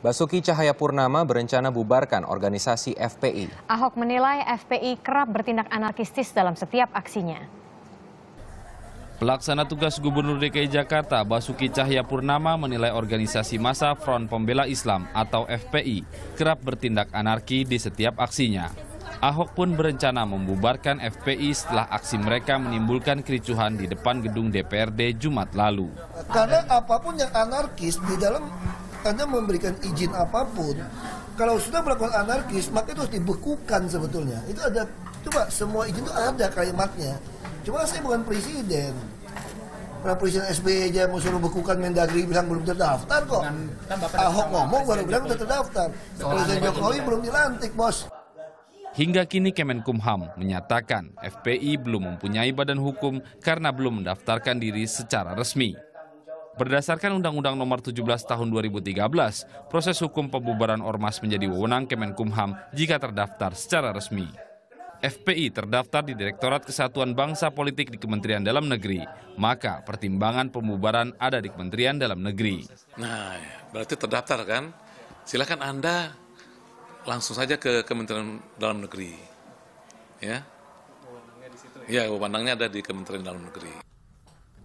Basuki Cahayapurnama berencana bubarkan organisasi FPI. Ahok menilai FPI kerap bertindak anarkistis dalam setiap aksinya. Pelaksana tugas Gubernur DKI Jakarta Basuki Cahayapurnama menilai organisasi massa Front Pembela Islam atau FPI kerap bertindak anarki di setiap aksinya. Ahok pun berencana membubarkan FPI setelah aksi mereka menimbulkan kericuhan di depan gedung DPRD Jumat lalu. Karena apapun yang anarkis di dalam anda memberikan izin apapun, kalau sudah melakukan anarkis, maka itu harus dibekukan sebetulnya. Itu ada, coba semua izin itu ada kalimatnya. Cuma saya bukan presiden. Pra presiden SBY aja mau suruh bekukan Mendagri bilang belum terdaftar kok. Ahok ngomong baru bilang sudah terdaftar. Presiden Jokowi belum dilantik bos. Hingga kini Kemenkumham menyatakan FPI belum mempunyai badan hukum karena belum mendaftarkan diri secara resmi. Berdasarkan Undang-Undang Nomor 17 Tahun 2013, proses hukum pembubaran ormas menjadi wewenang Kemenkumham jika terdaftar secara resmi. FPI terdaftar di Direktorat Kesatuan Bangsa Politik di Kementerian Dalam Negeri, maka pertimbangan pembubaran ada di Kementerian Dalam Negeri. Nah, berarti terdaftar kan? Silakan Anda langsung saja ke Kementerian Dalam Negeri. Ya. Iya, ya, wewenangnya ada di Kementerian Dalam Negeri.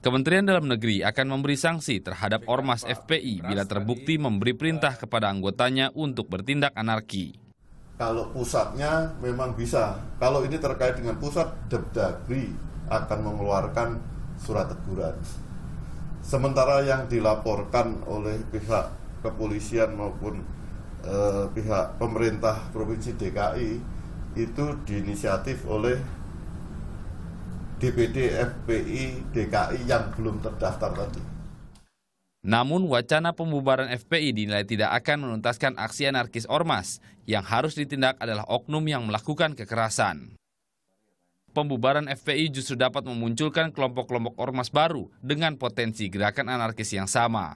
Kementerian Dalam Negeri akan memberi sanksi terhadap ormas FPI bila terbukti memberi perintah kepada anggotanya untuk bertindak anarki. Kalau pusatnya memang bisa. Kalau ini terkait dengan pusat, Depdagri akan mengeluarkan surat teguran. Sementara yang dilaporkan oleh pihak kepolisian maupun eh, pihak pemerintah Provinsi DKI itu diinisiatif oleh DPD FPI DKI yang belum terdaftar tadi. Namun wacana pembubaran FPI dinilai tidak akan menuntaskan aksi anarkis Ormas, yang harus ditindak adalah oknum yang melakukan kekerasan. Pembubaran FPI justru dapat memunculkan kelompok-kelompok Ormas baru dengan potensi gerakan anarkis yang sama.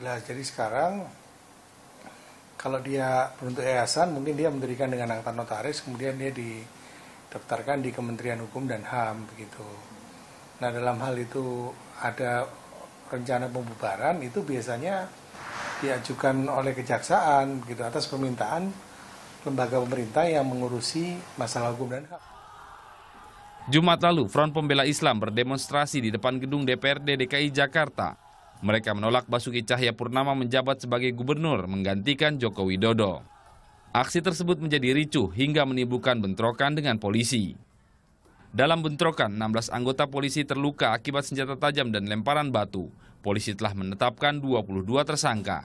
Nah, jadi sekarang kalau dia beruntuk yayasan, mungkin dia mendirikan dengan angkatan notaris, kemudian dia di daftarkan di Kementerian Hukum dan HAM begitu. Nah dalam hal itu ada rencana pembubaran itu biasanya diajukan oleh kejaksaan gitu atas permintaan lembaga pemerintah yang mengurusi masalah hukum dan HAM. Jumat lalu, Front Pembela Islam berdemonstrasi di depan gedung DPRD DKI Jakarta. Mereka menolak Basuki Purnama menjabat sebagai gubernur menggantikan Joko Widodo. Aksi tersebut menjadi ricuh hingga menimbulkan bentrokan dengan polisi. Dalam bentrokan, 16 anggota polisi terluka akibat senjata tajam dan lemparan batu. Polisi telah menetapkan 22 tersangka.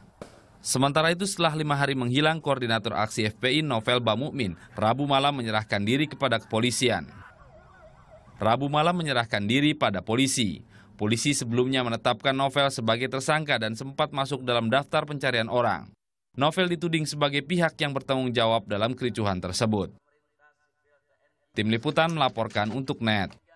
Sementara itu setelah lima hari menghilang, koordinator aksi FPI Novel Bamukmin Rabu malam menyerahkan diri kepada kepolisian. Rabu malam menyerahkan diri pada polisi. Polisi sebelumnya menetapkan Novel sebagai tersangka dan sempat masuk dalam daftar pencarian orang. Novel dituding sebagai pihak yang bertanggung jawab dalam kericuhan tersebut. Tim Liputan melaporkan untuk NET.